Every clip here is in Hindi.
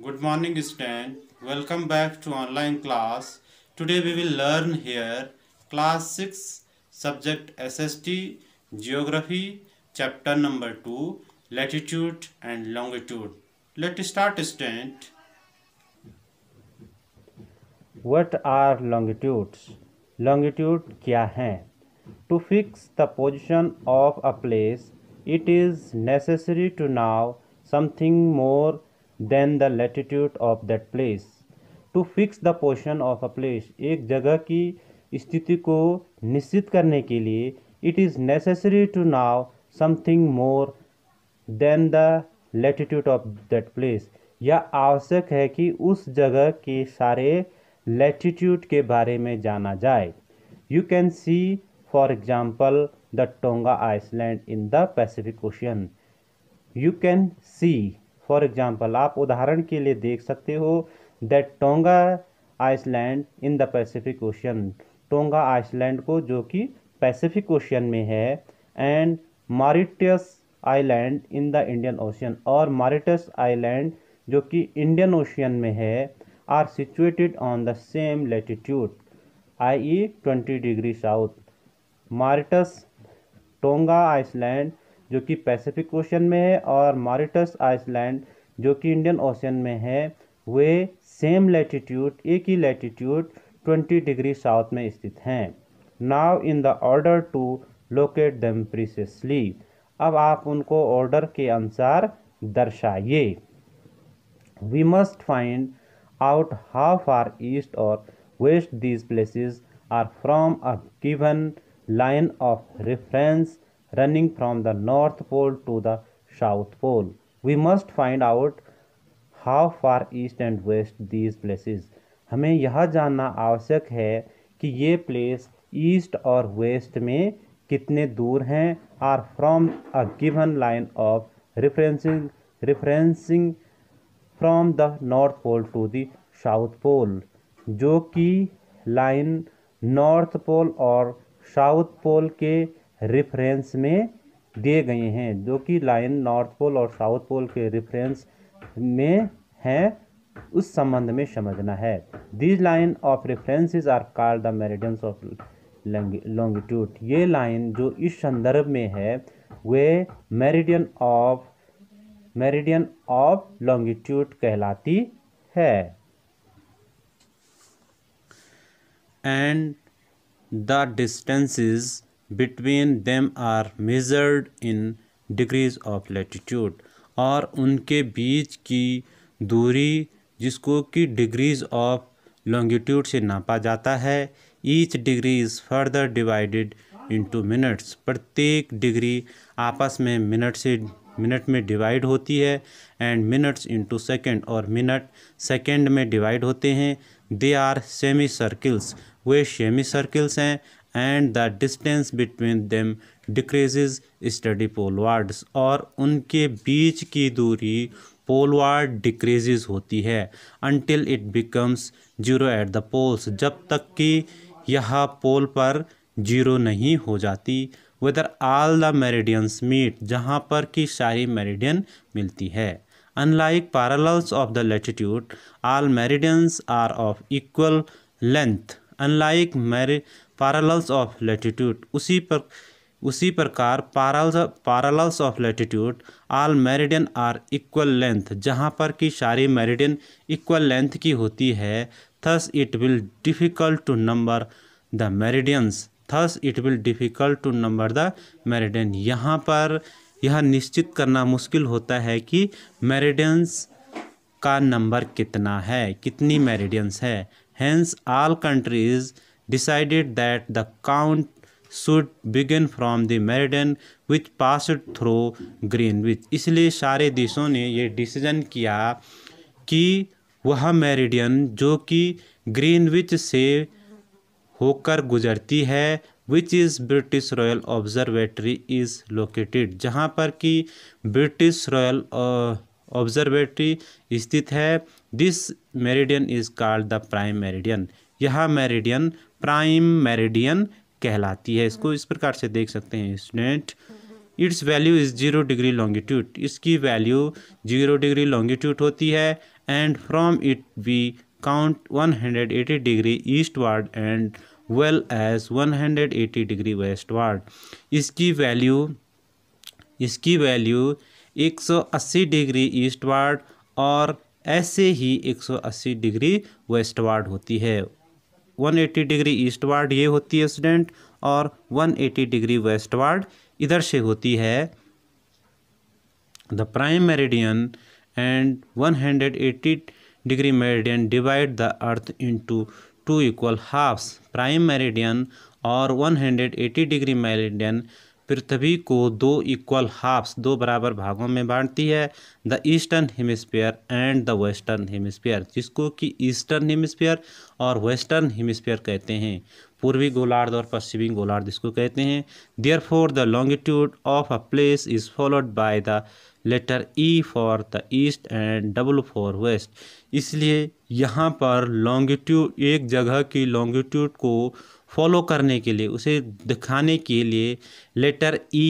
Good morning student. Welcome back to online class. Today we will learn here class 6 subject SST Geography chapter number 2 Latitude and Longitude. Let's start student. What are longitudes? Longitude क्या है? To fix the position of a place, it is necessary to know something more than the latitude of that place to fix the position of a place एक जगह की स्थिति को निश्चित करने के लिए it is necessary to know something more than the latitude of that place यह आवश्यक है कि उस जगह के सारे लेटीट्यूड के बारे में जाना जाए you can see for example the Tonga island in the Pacific Ocean you can see for example आप उदाहरण के लिए देख सकते हो that Tonga island in the Pacific Ocean Tonga island को जो कि पैसिफिक ओशन में है and Mauritius island in the Indian Ocean और मारिटस आइलैंड जो कि इंडियन ओशियन में है are situated on the same latitude i e twenty degree south Mauritius Tonga island जो कि पैसिफिक ओशन में है और मॉरिटस आइसलैंड जो कि इंडियन ओशन में है वे सेम लैटिट्यूड एक ही लैटिट्यूड 20 डिग्री साउथ में स्थित हैं now in the order to locate them precisely अब आप उनको ऑर्डर के अनुसार दर्शाइए we must find out how far east or west these places are from a given line of reference running from the north pole to the south pole we must find out how far east and west these places हमें यह जानना आवश्यक है कि ये प्लेस ईस्ट और वेस्ट में कितने दूर हैं are from a given line of referencing referencing from the north pole to the south pole जो कि लाइन नॉर्थ पोल और साउथ पोल के रेफरेंस में दिए गए हैं जो कि लाइन नॉर्थ पोल और साउथ पोल के रेफरेंस में हैं उस संबंध में समझना है these line of references are called the meridians of longitude ये लाइन जो इस संदर्भ में है वे meridian of meridian of longitude कहलाती है and the distances between them are measured in degrees of latitude और उनके बीच की दूरी जिसको कि डिग्रीज ऑफ लॉन्गिट्यूड से नापा जाता है each degree is further divided into minutes प्रत्येक डिग्री आपस में मिनट से मिनट में डिवाइड होती है एंड मिनट्स इंटू सेकेंड और मिनट सेकेंड में डिवाइड होते हैं दे आर सेमी सर्किल्स वे सेमी सर्किल्स हैं and the distance between them decreases steadily polewards और उनके बीच की दूरी पोलवार्ड डिक्रीजेज होती है until it becomes zero at the poles जब तक कि यह पोल पर जीरो नहीं हो जाती where all the meridians meet जहाँ पर कि सारी मेरिडियन मिलती है unlike parallels of the latitude all meridians are of equal length unlike मेरे पैरेलल्स ऑफ लेटीट्यूड उसी पर उसी प्रकार parallels of latitude all meridian are equal length जहाँ पर कि सारी मेरिडियन इक्वल लेंथ की होती है thus it will difficult to number the meridians thus it will difficult to number the meridian यहाँ पर यह निश्चित करना मुश्किल होता है कि मेरिडियंस का नंबर कितना है कितनी मेरिडियंस है hence all countries decided that the count should begin from the meridian which passed through Greenwich इसलिए सारे देशों ने यह डिसीजन किया कि वह meridian जो कि ग्रीनविच से होकर गुजरती है which is British Royal Observatory is located जहाँ पर कि ब्रिटिश रॉयल observatory स्थित है this meridian is called the prime meridian यह मेरिडियन प्राइम मेरिडियन कहलाती है इसको इस प्रकार से देख सकते हैं student its value is zero degree longitude इसकी वैल्यू जीरो डिग्री लॉन्गिट्यूड होती है and from it we count 180 degree eastward and well as 180 degree westward इसकी वैल्यू इसकी वैल्यू 180 डिग्री ईस्टवर्ड और ऐसे ही 180 डिग्री वेस्टवर्ड होती है 180 डिग्री वार्ड ये होती है स्टूडेंट और 180 डिग्री वार्ड इधर से होती है the prime meridian and 180 degree meridian divide the earth into two equal halves prime meridian और 180 डिग्री मेरिडियन पृथ्वी को दो इक्वल हाफ्स दो बराबर भागों में बांटती है the eastern hemisphere and the western hemisphere जिसको कि ईस्टर्न हेमिस्फीयर और वेस्टर्न हेमिस्फीयर कहते हैं पूर्वी गोलार्ध और पश्चिमी गोलार्ध इसको कहते हैं therefore the longitude of a place is followed by the letter E for the east and W for west इसलिए यहाँ पर लॉन्गिट्यूड एक जगह की लॉन्गिट्यूड को फॉलो करने के लिए उसे दिखाने के लिए लेटर ई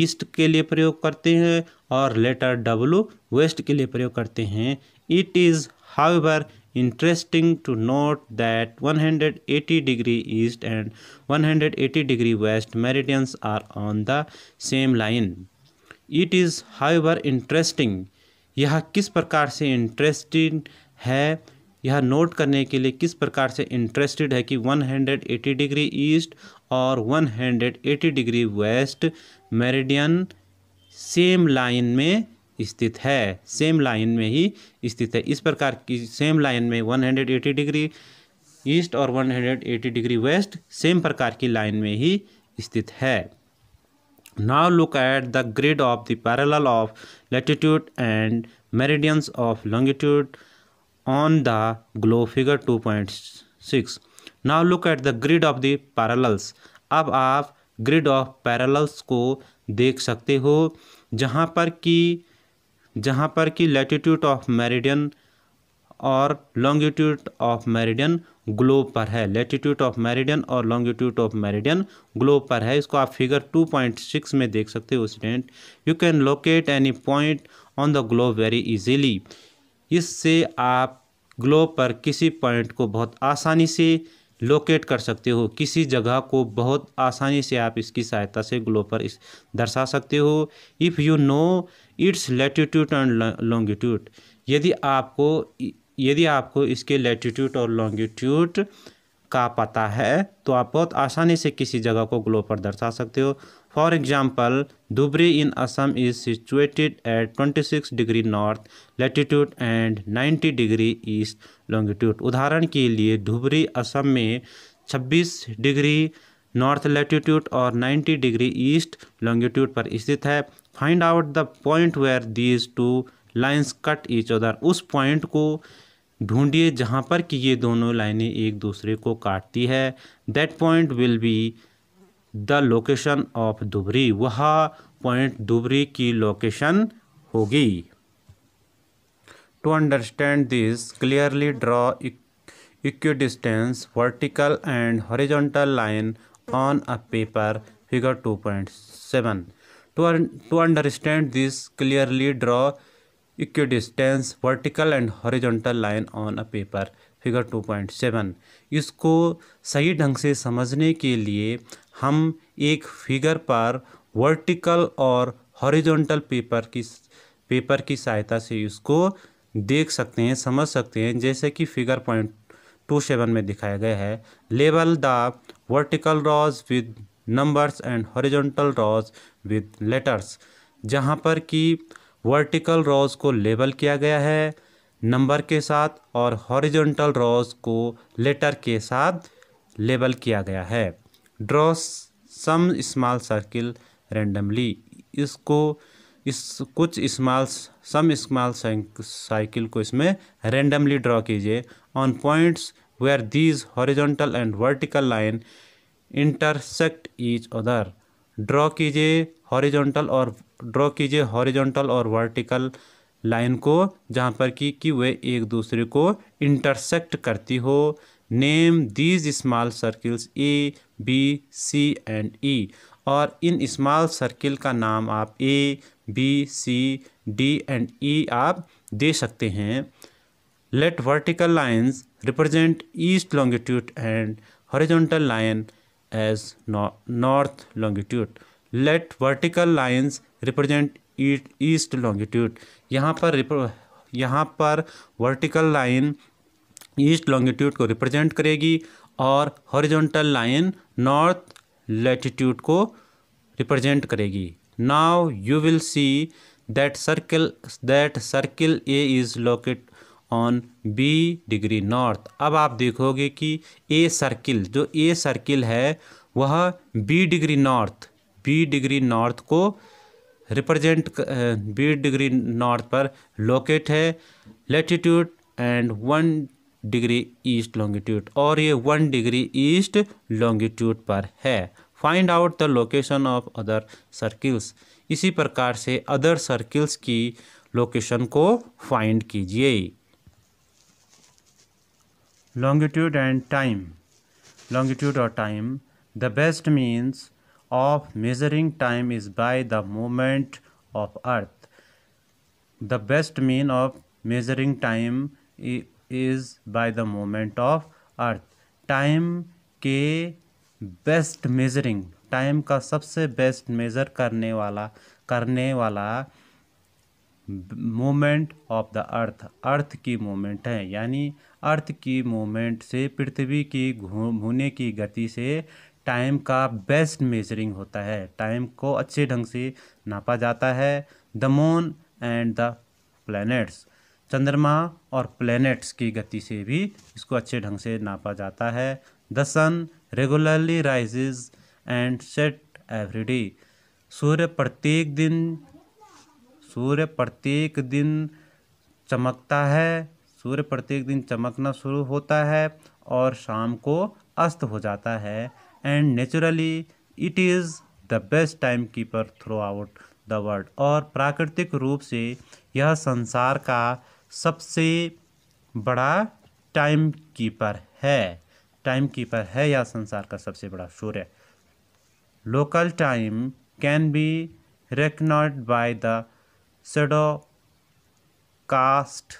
ईस्ट के लिए प्रयोग करते हैं और लेटर डब्लू वेस्ट के लिए प्रयोग करते हैं it is ever interesting to note that 180 degree east and 180 degree west meridians are on the same line it is ever interesting यह किस प्रकार से इंटरेस्टिंग है यह नोट करने के लिए किस प्रकार से इंटरेस्टेड है कि 180 डिग्री ईस्ट और 180 degree west meridian same line में स्थित है सेम लाइन में ही स्थित है इस प्रकार की सेम लाइन में 180 डिग्री ईस्ट और 180 डिग्री वेस्ट सेम प्रकार की लाइन में ही स्थित है now look at the grid of the parallel of latitude and meridians of longitude on the glow figure 2.6 now look at the grid of the parallels अब आप ग्रिड ऑफ parallels को देख सकते हो जहाँ पर कि जहाँ पर कि लेटीट्यूड ऑफ meridian और लॉन्गिट्यूड ऑफ मेरिडियन ग्लोब पर है लेटीट्यूड ऑफ मेरिडियन और लॉन्गिट्यूड ऑफ मेरिडियन ग्लोब पर है इसको आप फिगर 2.6 में देख सकते हो student you can locate any point on the globe very easily इससे आप ग्लोब पर किसी पॉइंट को बहुत आसानी से लोकेट कर सकते हो किसी जगह को बहुत आसानी से आप इसकी सहायता से ग्लोब पर इस दर्शा सकते हो if you know its latitude and longitude यदि आपको यदि आपको इसके लेटीट्यूड और लॉन्गिट्यूड का पता है तो आप बहुत आसानी से किसी जगह को ग्लोब पर दर्शा सकते हो for example Dhubri in Assam is situated at twenty six degree north latitude and ninety degree east longitude. उदाहरण के लिए धुबरी असम में छब्बीस डिग्री नॉर्थ लैटिट्यूड और नाइन्टी डिग्री ईस्ट लॉन्गिट्यूड पर स्थित है find out the point where these two lines cut each other उस पॉइंट को ढूंढिए जहाँ पर कि ये दोनों लाइनें एक दूसरे को काटती है that point will be the location of Dhubri वह पॉइंट दुबरी की लोकेशन होगी to understand this clearly draw equidistance vertical and horizontal line on a paper figure two point seven understand this clearly draw draw distance vertical and horizontal line on a paper figure two point seven इसको सही ढंग से समझने के लिए हम एक फिगर पर वर्टिकल और हॉरिजॉन्टल पेपर की पेपर की सहायता से इसको देख सकते हैं समझ सकते हैं जैसे कि फिगर पॉइंट टू सेवन में दिखाया गया है label the vertical rows with numbers and horizontal rows with letters जहाँ पर कि वर्टिकल रॉज को लेबल किया गया है नंबर के साथ और हॉरिजॉन्टल रॉज को लेटर के साथ लेबल किया गया है draw some small circle randomly इसको इस कुछ स्मॉल सम स्मॉल साइकिल को इसमें रेंडमली ड्रॉ कीजिए on points where these horizontal and vertical line intersect each other draw कीजिए हॉरिजॉन्टल और ड्रॉ कीजिए हॉरिजॉन्टल और वर्टिकल लाइन को जहाँ पर कि कि वे एक दूसरे को इंटरसेक्ट करती हो name these small circles A B C and E और इन स्मॉल सर्किल का नाम आप A B C D and E आप दे सकते हैं let vertical lines represent east longitude and horizontal line as north longitude let vertical lines represent east longitude यहाँ पर यहाँ पर वर्टिकल लाइन ईस्ट लॉन्गिट्यूड को रिप्रेजेंट करेगी और हॉरिजॉन्टल लाइन नॉर्थ लेटीट्यूड को रिप्रेजेंट करेगी now you will see that circle that circle A is locate on B degree north अब आप देखोगे कि ए सर्किल जो ए सर्किल है वह B degree north B degree north को रिप्रेजेंट बी डिग्री नॉर्थ पर लोकेट है latitude and one degree east longitude और ये वन डिग्री ईस्ट लॉन्गिट्यूड पर है find out the location of other circles इसी प्रकार से अदर सर्किल्स की लोकेशन को फाइंड कीजिए लॉन्गिट्यूड एंड टाइम लॉन्गिट्यूड और time the best means of measuring time is by the moment of earth the best mean of measuring time is by the moment of earth time के बेस्ट मेजरिंग टाइम का सबसे बेस्ट मेज़र करने वाला करने वाला moment of the earth earth की मोमेंट है यानी अर्थ की मोमेंट से पृथ्वी की घूमने की गति से टाइम का बेस्ट मेजरिंग होता है टाइम को अच्छे ढंग से नापा जाता है the moon and the planets चंद्रमा और प्लैनेट्स की गति से भी इसको अच्छे ढंग से नापा जाता है the sun regularly rises and set every day सूर्य प्रत्येक दिन सूर्य प्रत्येक दिन चमकता है सूर्य प्रत्येक दिन चमकना शुरू होता है और शाम को अस्त हो जाता है and naturally it is the best time keeper throughout the world और प्राकृतिक रूप से यह संसार का सबसे बड़ा टाइम कीपर है टाइम कीपर है या संसार का सबसे बड़ा सूर्य local time can be recognized by the shadow cast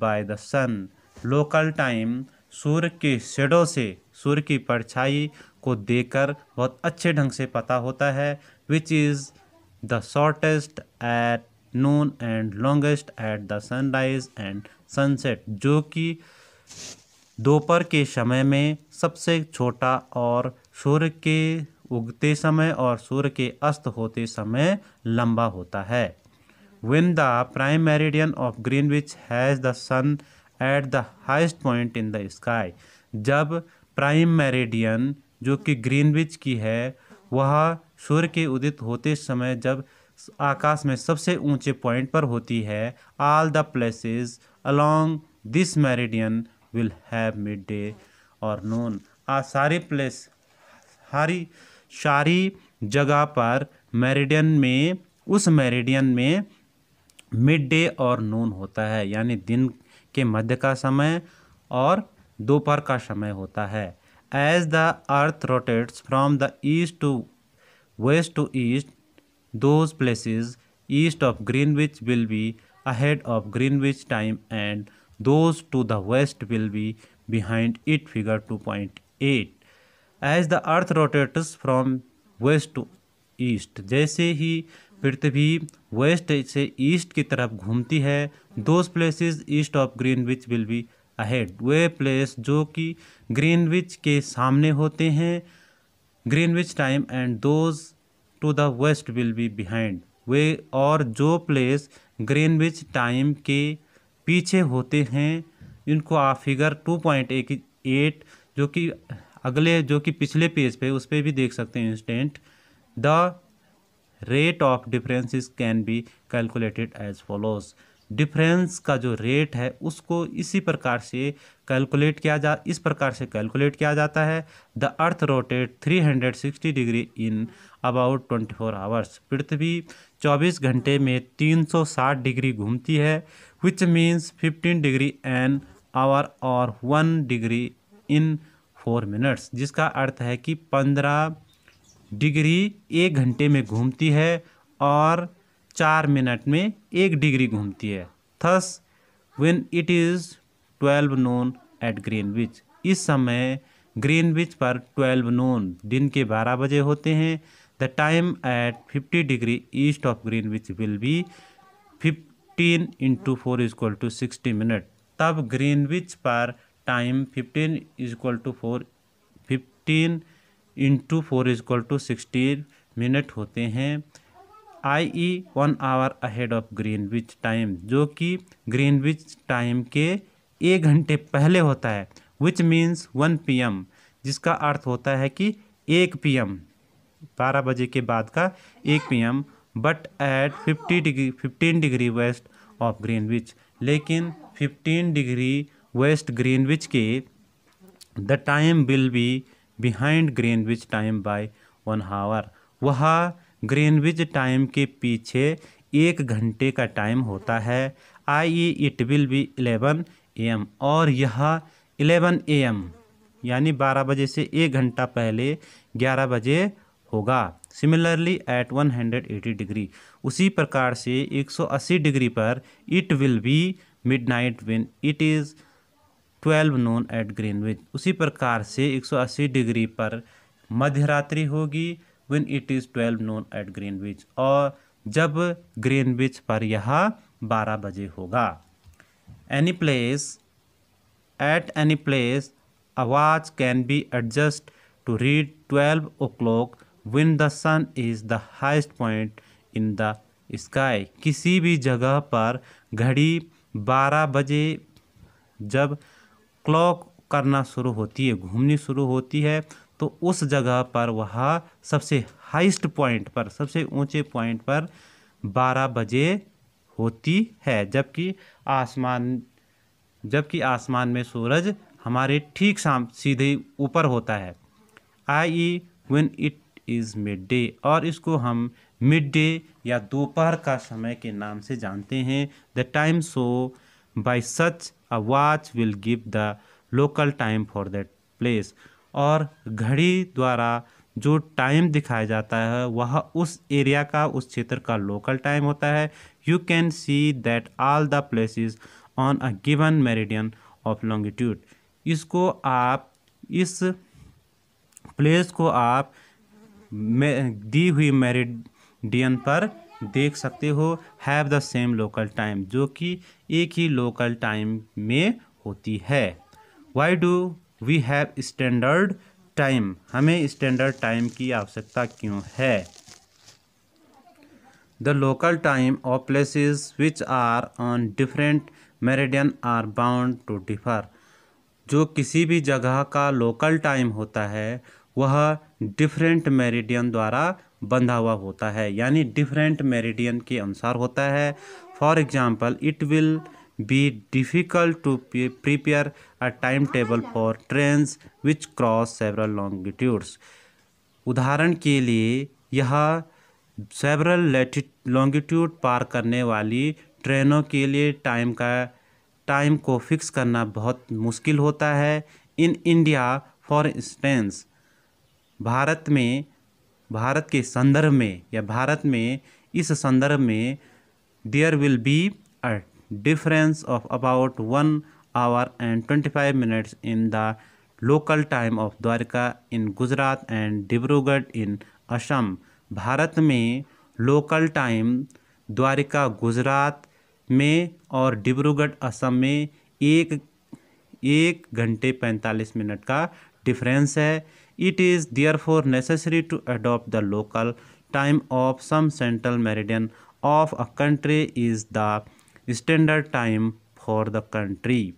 by the sun local time सूर्य के शेडो से सूर्य की परछाई को देखकर बहुत अच्छे ढंग से पता होता है which is the shortest at noon and longest at the sunrise and sunset जो कि दोपहर के समय में सबसे छोटा और सूर्य के उगते समय और सूर्य के अस्त होते समय लंबा होता है when the prime meridian of greenwich has the sun at the highest point in the sky जब प्राइम मेरिडियन जो कि ग्रीनविच की है वह सूर्य के उदित होते समय जब आकाश में सबसे ऊंचे पॉइंट पर होती है all the places along this meridian will have midday और नून आ सारे प्लेस हरी सारी जगह पर मेरिडियन में उस मेरिडियन में मिड डे और नून होता है यानी दिन के मध्य का समय और दोपहर का समय होता है as the earth rotates from the east to west to east Those places east of Greenwich will be ahead of Greenwich time and those to the west will be behind it figure 2.8 as the earth rotates from west to east जैसे ही पृथ्वी वेस्ट से ईस्ट की तरफ घूमती है those places east of Greenwich will be ahead वे प्लेस जो कि ग्रीनविच के सामने होते हैं Greenwich time and those to the west will be behind वे और जो प्लेस ग्रीनविच टाइम के पीछे होते हैं इनको आप फिगर टू पॉइंट एट जो कि अगले जो कि पिछले पेज पे उस पर भी देख सकते हैं instant the rate of differences can be calculated as follows difference का जो रेट है उसको इसी प्रकार से कैलकुलेट किया जा इस प्रकार से कैलकुलेट किया जाता है the earth rotate 360 degree in about twenty four hours पृथ्वी चौबीस घंटे में तीन सौ साठ डिग्री घूमती है which means fifteen degree an hour और one degree in four minutes जिसका अर्थ है कि पंद्रह डिग्री एक घंटे में घूमती है और चार मिनट में एक डिग्री घूमती है thus when it is twelve noon at Greenwich इस समय ग्रीनविच पर ट्वेल्व नोन दिन के बारह बजे होते हैं the time at 50 degree east of greenwich will be fifteen into four is equal to 60 minute तब ग्रीनविच पर time fifteen is equal to four fifteen into four is equal to sixty minute होते हैं I E one hour ahead of Greenwich time जो कि ग्रीनविच टाइम के एक घंटे पहले होता है which means one P M जिसका अर्थ होता है कि एक पी एम बारह बजे के बाद का एक P M but at fifty degree fifteen degree west of Greenwich लेकिन फिफ्टीन डिग्री वेस्ट ग्रीनविच के the time will be behind Greenwich time by one hour वह ग्रीनविच टाइम के पीछे एक घंटे का टाइम होता है I it will be eleven A M और यह एलेवन ए एम यानी बारह बजे से एक घंटा पहले ग्यारह बजे होगा सिमिलरली एट 180 डिग्री उसी प्रकार से 180 डिग्री पर it will be midnight when it is 12 noon at Greenwich उसी प्रकार से 180 डिग्री पर मध्यरात्रि होगी when it is 12 noon at Greenwich और जब ग्रीनविच पर यह 12 बजे होगा any place at any place आवाज़ can be adjust to read 12 o'clock when the sun is the highest point in the sky किसी भी जगह पर घड़ी 12 बजे जब क्लॉक करना शुरू होती है घूमनी शुरू होती है तो उस जगह पर वह सबसे हाइस्ट पॉइंट पर सबसे ऊंचे पॉइंट पर 12 बजे होती है जबकि आसमान जबकि आसमान में सूरज हमारे ठीक साम सीधे ऊपर होता है I E when it is midday और इसको हम मिड डे या दोपहर का समय के नाम से जानते हैं the time so by such a watch will give the local time for that place और घड़ी द्वारा जो टाइम दिखाया जाता है वह उस एरिया का उस क्षेत्र का लोकल टाइम होता है you can see that all the places on a given meridian of longitude इसको आप इस प्लेस को आप दी हुई मेरिडियन पर देख सकते हो have the same local time जो कि एक ही लोकल टाइम में होती है why do we have standard time हमें स्टैंडर्ड टाइम की आवश्यकता क्यों है the local time of places which are on different meridian are bound to differ जो किसी भी जगह का लोकल टाइम होता है वह डिफरेंट मेरिडियन द्वारा बंधा हुआ होता है यानी डिफरेंट मेरिडियन के अनुसार होता है for example it will be difficult to prepare a time table for train which cross several longitudes उदाहरण के लिए यह सेवरल लॉन्गिट्यूड पार करने वाली ट्रेनों के लिए टाइम का टाइम को फिक्स करना बहुत मुश्किल होता है इन इंडिया फॉर इंस्टेंस भारत में भारत के संदर्भ में या भारत में इस संदर्भ में there will be a difference of about one hour and twenty five minutes in the local time of Dwarka in Gujarat and Dibrugarh in Assam भारत में लोकल टाइम द्वारका गुजरात में और डिब्रूगढ़ असम में एक एक घंटे पैंतालीस मिनट का डिफरेंस है It is therefore necessary to adopt the local time of some central meridian of a country is the standard time for the country.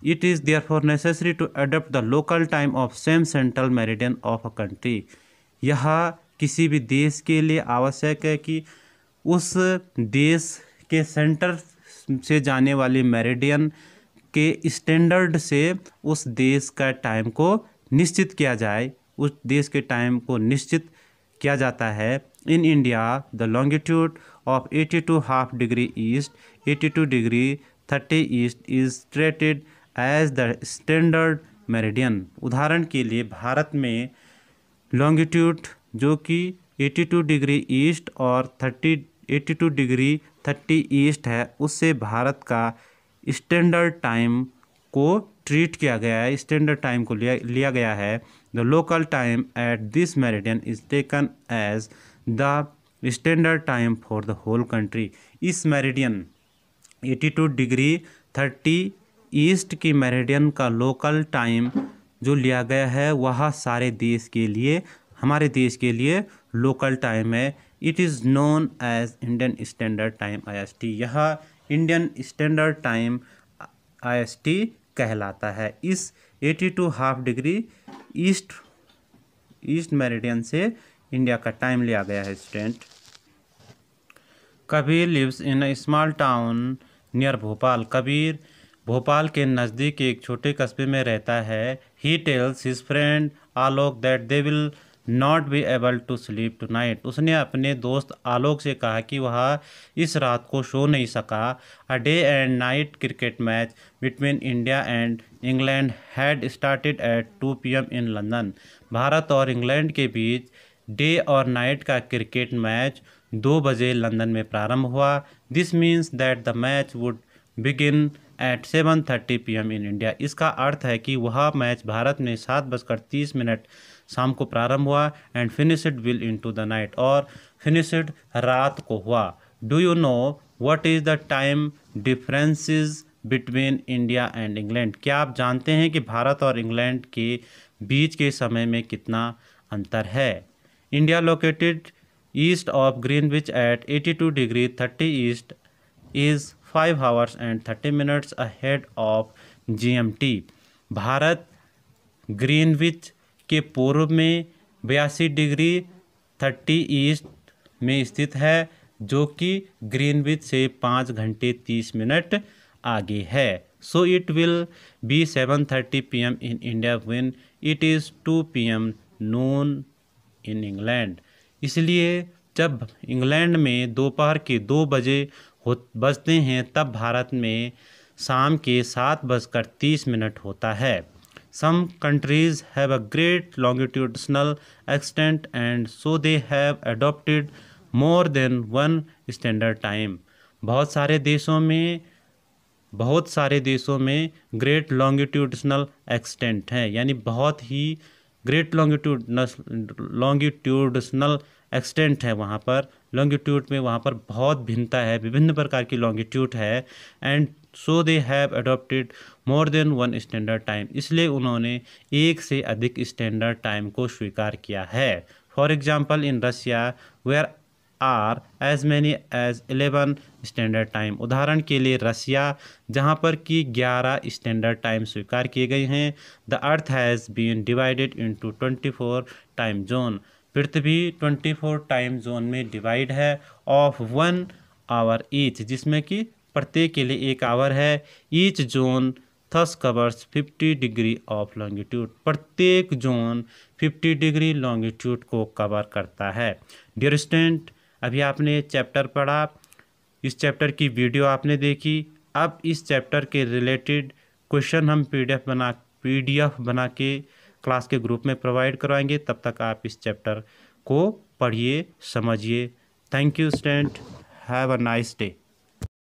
It is therefore necessary to adopt the local time of same central meridian of a country. यह किसी भी देश के लिए आवश्यक है कि उस देश के सेंटर से जाने वाले मेरिडियन के स्टैंडर्ड से उस देश का टाइम को निश्चित किया जाए उस देश के टाइम को निश्चित किया जाता है in India the longitude of eighty two half degree east eighty two degree thirty east is treated as the standard meridian उदाहरण के लिए भारत में लॉन्गिट्यूड जो कि टू डिग्री ईस्ट और thirty eighty two degree thirty east है उससे भारत का स्टैंडर्ड टाइम को ट्रीट किया गया है स्टैंडर्ड टाइम को लिया लिया गया है the local time at this meridian is taken as the standard time for the whole country इस मेरिडियन 82 डिग्री 30 ईस्ट की मेरिडियन का लोकल टाइम जो लिया गया है वह सारे देश के लिए हमारे देश के लिए लोकल टाइम है it is known as Indian standard time T यह इंडियन स्टैंडर्ड टाइम टी कहलाता है इस 82 two half degree east east meridian से इंडिया का टाइम लिया गया है student Kabir lives in a small town near Bhopal Kabir Bhopal के नज़दीक एक छोटे कस्बे में रहता है he tells his friend Alok that they will not be able to sleep to night उसने अपने दोस्त आलोक से कहा कि वह इस रात को सो नहीं सका a day and night cricket match between India and England had started at two P M in London भारत और इंग्लैंड के बीच डे और नाइट का क्रिकेट मैच दो बजे लंदन में प्रारंभ हुआ this means that the match would begin at seven thirty P M in India इसका अर्थ है कि वह मैच भारत में सात बजकर तीस मिनट शाम को प्रारंभ हुआ and finish will into the night और फिनिश रात को हुआ do you know what is the time differences between India and England क्या आप जानते हैं कि भारत और इंग्लैंड के बीच के समय में कितना अंतर है India located east of Greenwich at 82 degree 30 east is five hours and thirty minutes ahead of GMT भारत ग्रीनविच के पूर्व में बयासी डिग्री थर्टी ईस्ट में स्थित है जो कि ग्रीनविच से पाँच घंटे तीस मिनट आगे है so it will be seven thirty P M in India when it is two P M noon in England इसलिए जब इंग्लैंड में दोपहर के दो बजे हो बजते हैं तब भारत में शाम के सात बजकर तीस मिनट होता है some countries have a great longitudinal extent and so they have adopted more than one standard time बहुत सारे देशों में बहुत सारे देशों में ग्रेट लॉन्गिट्यूडनल एक्सटेंट हैं यानी बहुत ही ग्रेट लॉन्गिट्यूड लॉन्गिट्यूडनल एक्सटेंट है वहाँ पर लॉन्गिट्यूड में वहाँ पर बहुत भिन्नता है विभिन्न प्रकार की लॉन्गिट्यूड है and so they have adopted more than one standard time इसलिए उन्होंने एक से अधिक स्टैंडर्ड टाइम को स्वीकार किया है for example in Russia where are as many as eleven standard time उदाहरण के लिए रसिया जहाँ पर कि ग्यारह स्टैंडर्ड टाइम स्वीकार किए गए हैं the earth has been divided into twenty four time zone पृथ्वी 24 टाइम जोन में डिवाइड है ऑफ वन आवर ईच जिसमें कि प्रत्येक के लिए एक आवर है each zone thus covers 50 degree of longitude प्रत्येक जोन 50 डिग्री लॉन्गिट्यूड को कवर करता है डियर स्टूडेंट अभी आपने चैप्टर पढ़ा इस चैप्टर की वीडियो आपने देखी अब इस चैप्टर के रिलेटेड क्वेश्चन हम पीडीएफ बना पीडीएफ बना के क्लास के ग्रुप में प्रोवाइड करवाएंगे तब तक आप इस चैप्टर को पढ़िए समझिए thank you student have a nice day